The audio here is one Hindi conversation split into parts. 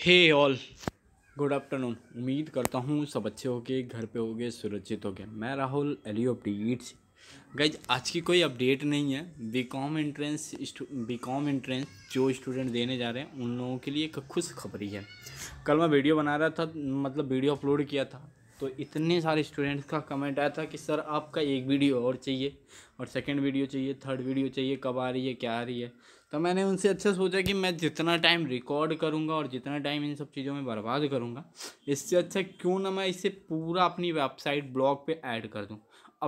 हे ऑल गुड आफ्टरनून उम्मीद करता हूँ सब अच्छे हो गए घर पे हो गए सुरक्षित हो गए मैं राहुल एलियो अपडेट्स गाइज आज की कोई अपडेट नहीं है B com entrance B com entrance जो स्टूडेंट देने जा रहे हैं उन लोगों के लिए एक खुश खबरी है कल मैं वीडियो बना रहा था मतलब वीडियो अपलोड किया था तो इतने सारे स्टूडेंट्स का कमेंट आया था कि सर आपका एक वीडियो और चाहिए और सेकंड वीडियो चाहिए थर्ड वीडियो चाहिए कब आ रही है क्या आ रही है तो मैंने उनसे अच्छा सोचा कि मैं जितना टाइम रिकॉर्ड करूँगा और जितना टाइम इन सब चीज़ों में बर्बाद करूँगा इससे अच्छा क्यों ना मैं इसे पूरा अपनी वेबसाइट ब्लॉग पर ऐड कर दूँ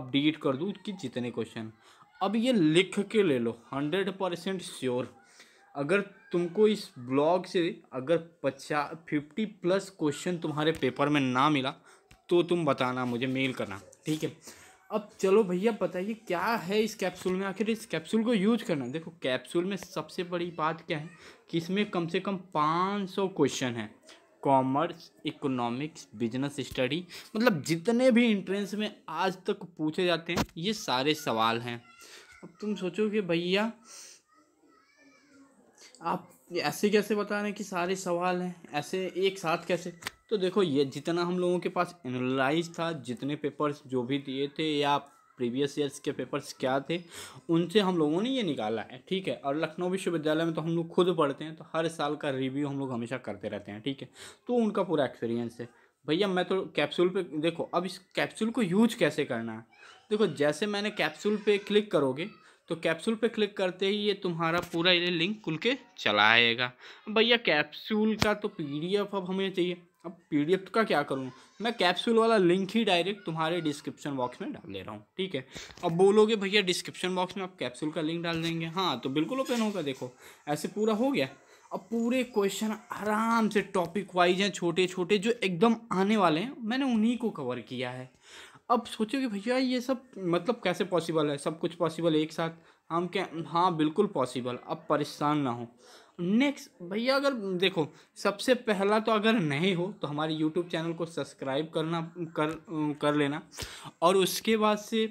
अपडेट कर दूँ कि जितने क्वेश्चन अब ये लिख के ले लो हंड्रेड परसेंट श्योर अगर तुमको इस ब्लॉग से अगर पचास फिफ्टी प्लस क्वेश्चन तुम्हारे पेपर में ना मिला तो तुम बताना मुझे मेल करना ठीक है अब चलो भैया बताइए क्या है इस कैप्सूल में आखिर इस कैप्सूल को यूज करना देखो कैप्सूल में सबसे बड़ी बात क्या है कि इसमें कम से कम पाँच सौ क्वेश्चन हैं कॉमर्स इकोनॉमिक्स बिजनेस स्टडी मतलब जितने भी इंट्रेंस में आज तक पूछे जाते हैं ये सारे सवाल हैं अब तुम सोचो कि भैया आप ऐसे कैसे बता रहे हैं कि सारे सवाल हैं ऐसे एक साथ कैसे तो देखो ये जितना हम लोगों के पास एनालाइज था जितने पेपर्स जो भी दिए थे या प्रीवियस ईयर्स के पेपर्स क्या थे उनसे हम लोगों ने ये निकाला है ठीक है और लखनऊ विश्वविद्यालय में तो हम लोग खुद पढ़ते हैं तो हर साल का रिव्यू हम लोग हमेशा करते रहते हैं ठीक है तो उनका पूरा एक्सपीरियंस है भैया मैं तो कैप्सूल पे देखो अब इस कैप्सूल को यूज कैसे करना है देखो जैसे मैंने कैप्सूल पे क्लिक करोगे तो कैप्सूल पे क्लिक करते ही ये तुम्हारा पूरा ये लिंक खुल के चला आएगा भैया कैप्सूल का तो पीडीएफ अब हमें चाहिए अब पीडीएफ का क्या करूँ मैं कैप्सूल वाला लिंक ही डायरेक्ट तुम्हारे डिस्क्रिप्शन बॉक्स में डाल दे रहा हूँ ठीक है अब बोलोगे भैया डिस्क्रिप्शन बॉक्स में आप कैप्सूल का लिंक डाल देंगे हाँ तो बिल्कुल ओपन होगा देखो ऐसे पूरा हो गया अब पूरे क्वेश्चन आराम से टॉपिक वाइज हैं छोटे छोटे जो एकदम आने वाले हैं मैंने उन्हीं को कवर किया है अब सोचो कि भैया ये सब मतलब कैसे पॉसिबल है सब कुछ पॉसिबल एक साथ हम क्या हाँ बिल्कुल पॉसिबल अब परेशान ना हो नेक्स्ट भैया अगर देखो सबसे पहला तो अगर नहीं हो तो हमारे यूट्यूब चैनल को सब्सक्राइब करना कर कर लेना और उसके बाद से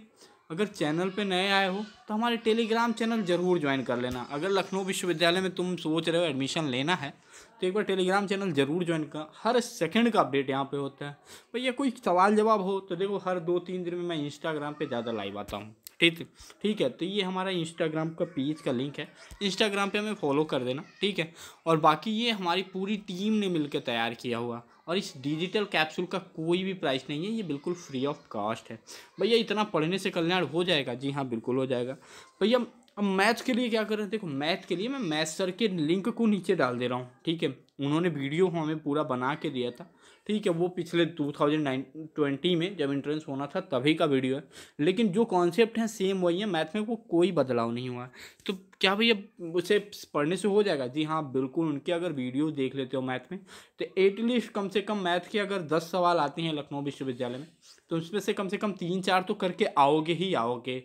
अगर चैनल पे नए आए हो तो हमारे टेलीग्राम चैनल ज़रूर ज्वाइन कर लेना अगर लखनऊ विश्वविद्यालय में तुम सोच रहे हो एडमिशन लेना है तो एक बार टेलीग्राम चैनल ज़रूर ज्वाइन कर हर सेकंड का अपडेट यहाँ पे होता है भैया कोई सवाल जवाब हो तो देखो हर दो तीन दिन में मैं इंस्टाग्राम पे ज़्यादा लाइव आता हूँ ठीक ठीक है तो ये हमारा इंस्टाग्राम का पेज का लिंक है इंस्टाग्राम पे हमें फॉलो कर देना ठीक है और बाकी ये हमारी पूरी टीम ने मिलकर तैयार किया हुआ और इस डिजिटल कैप्सूल का कोई भी प्राइस नहीं है ये बिल्कुल फ्री ऑफ कॉस्ट है भैया इतना पढ़ने से कल्याण हो जाएगा जी हाँ बिल्कुल हो जाएगा भैया अब मैथ के लिए क्या कर रहे हैं देखो मैथ के लिए मैं मैथ सर के लिंक को नीचे डाल दे रहा हूँ ठीक है उन्होंने वीडियो हमें पूरा बना के दिया था ठीक है वो पिछले टू थाउजेंड नाइन ट्वेंटी में जब इंट्रेंस होना था तभी का वीडियो है लेकिन जो कॉन्सेप्ट है सेम वही है मैथ में वो कोई बदलाव नहीं हुआ है तो क्या भैया उसे पढ़ने से हो जाएगा जी हाँ बिल्कुल उनके अगर वीडियो देख लेते हो मैथ में तो एटलीस्ट कम से कम मैथ के अगर दस सवाल आते हैं लखनऊ विश्वविद्यालय में तो उसमें से कम से कम तीन चार तो करके आओगे ही आओगे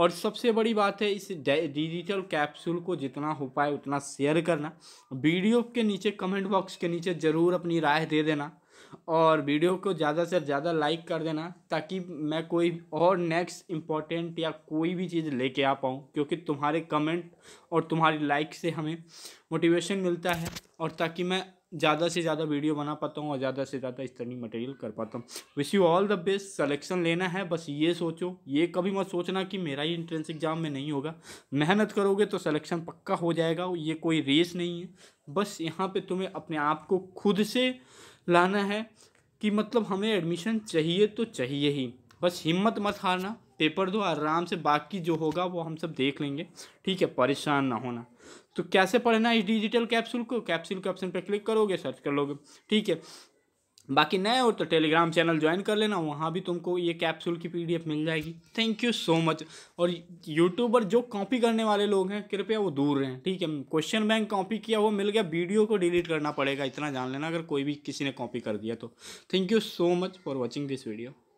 और सबसे बड़ी बात है इस डिजिटल कैप्सूल को जितना हो पाए उतना शेयर करना वीडियो के नीचे कमेंट बॉक्स के नीचे ज़रूर अपनी राय दे देना और वीडियो को ज़्यादा से ज़्यादा लाइक कर देना ताकि मैं कोई और नेक्स्ट इम्पोर्टेंट या कोई भी चीज़ लेके आ पाऊँ क्योंकि तुम्हारे कमेंट और तुम्हारी लाइक से हमें मोटिवेशन मिलता है और ताकि मैं ज़्यादा से ज़्यादा वीडियो बना पाता हूँ और ज़्यादा से ज़्यादा स्टडी मटेरियल कर पाता हूँ wish you all the best selection लेना है बस ये सोचो ये कभी मत सोचना कि मेरा ही इंट्रेंस एग्ज़ाम में नहीं होगा मेहनत करोगे तो सलेक्शन पक्का हो जाएगा ये कोई रेस नहीं है बस यहाँ पर तुम्हें अपने आप को खुद से लाना है कि मतलब हमें एडमिशन चाहिए तो चाहिए ही बस हिम्मत मत हारना पेपर दो आराम से बाकी जो होगा वो हम सब देख लेंगे ठीक है परेशान ना होना तो कैसे पढ़ना इस डिजिटल कैप्सूल को कैप्सूल के ऑप्शन पर क्लिक करोगे सर्च कर लोगे ठीक है बाकी नए हो तो टेलीग्राम चैनल ज्वाइन कर लेना वहाँ भी तुमको ये कैप्सूल की पीडीएफ मिल जाएगी थैंक यू सो मच और यूट्यूबर जो कॉपी करने वाले लोग हैं कृपया वो दूर रहें ठीक है क्वेश्चन बैंक कॉपी किया वो मिल गया वीडियो को डिलीट करना पड़ेगा इतना जान लेना अगर कोई भी किसी ने कॉपी कर दिया तो thank you so much for watching this video